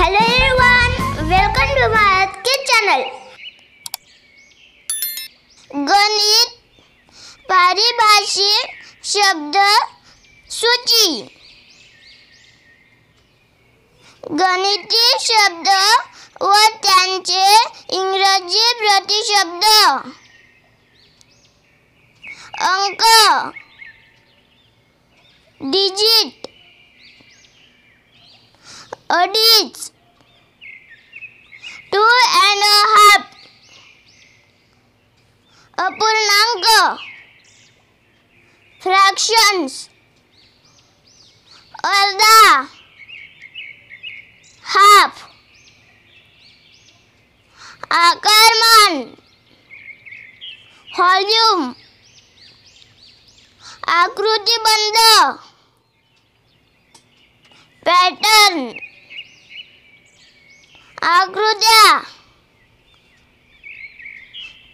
Hello everyone welcome to Bharat के channel गणित पारिभाषिक शब्द सूची गणितीय शब्द व इंग्रजी प्रतिशब्द अंक digit a ditch. Two and a half. अपूर्णांक फ्रैक्शंस अर्धा हाफ आकारमान वॉल्यूम आकृति बंद पैटर्न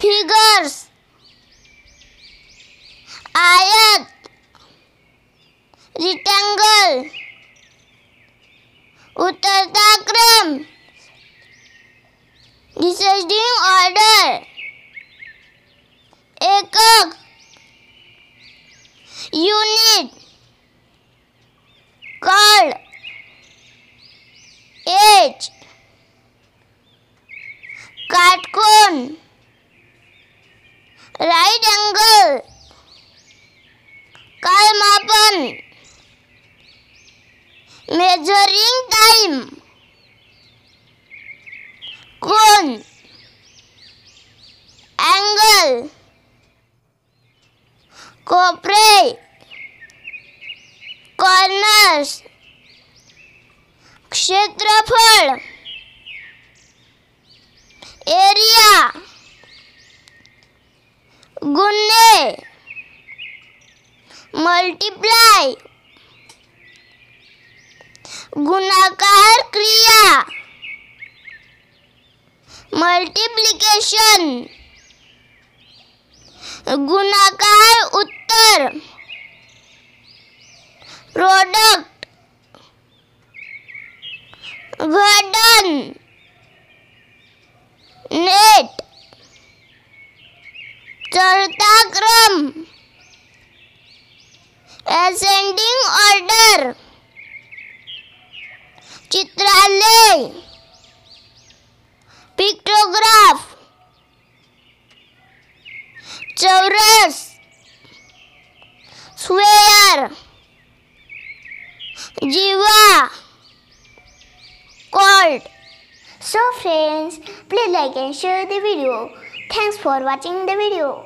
फिगर्स आयत रिटेंगल उतरता क्रम ऑर्डर एकक यूनिट कॉल षटकोण राइट एंगल काल मापन मेजरिंग टाइम कोण एंगल कोपरे कॉर्नर्स क्षेत्रफल गुने मल्टीप्लाई गुणाकार क्रिया मल्टीप्लिकेशन गुणाकार उत्तर प्रोडक्ट घटन ascending order चित्रालय पिक्टोग्राफ चौरस स्वेयर जीवा cold so friends please like and share the video thanks for watching the video